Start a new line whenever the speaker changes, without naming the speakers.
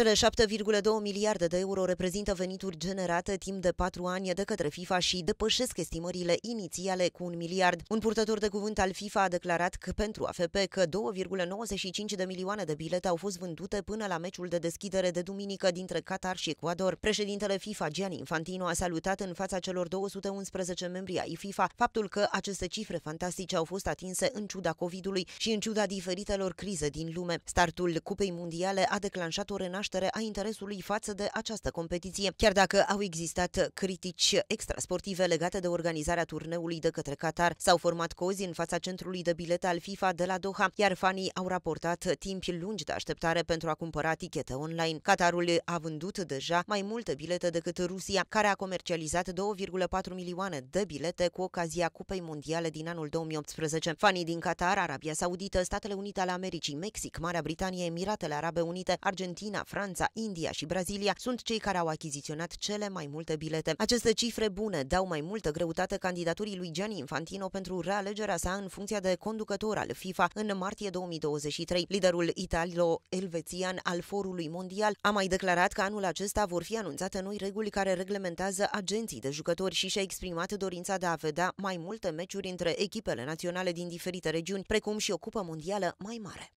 Cele 7,2 miliarde de euro reprezintă venituri generate timp de patru ani de către FIFA și depășesc estimările inițiale cu un miliard. Un purtător de cuvânt al FIFA a declarat că pentru AFP că 2,95 de milioane de bilete au fost vândute până la meciul de deschidere de duminică dintre Qatar și Ecuador. Președintele FIFA, Gianni Infantino, a salutat în fața celor 211 membri ai FIFA faptul că aceste cifre fantastice au fost atinse în ciuda COVID-ului și în ciuda diferitelor crize din lume. Startul Cupei Mondiale a declanșat o renaștere creștere a interesului față de această competiție, chiar dacă au existat critici extrasportive legate de organizarea turneului de către Qatar. S-au format cozi în fața centrului de bilete al FIFA de la Doha, iar fanii au raportat timp lungi de așteptare pentru a cumpăra tichete online. Qatarul a vândut deja mai multe bilete decât Rusia, care a comercializat 2,4 milioane de bilete cu ocazia Cupei Mondiale din anul 2018. Fanii din Qatar, Arabia Saudită, Statele Unite ale Americii, Mexic, Marea Britanie, Emiratele Arabe Unite, Argentina, Franța, India și Brazilia sunt cei care au achiziționat cele mai multe bilete. Aceste cifre bune dau mai multă greutate candidaturii lui Gianni Infantino pentru realegerea sa în funcția de conducător al FIFA în martie 2023. Liderul italo-elvețian al Forului Mondial a mai declarat că anul acesta vor fi anunțate noi reguli care reglementează agenții de jucători și și-a exprimat dorința de a vedea mai multe meciuri între echipele naționale din diferite regiuni, precum și o cupă mondială mai mare.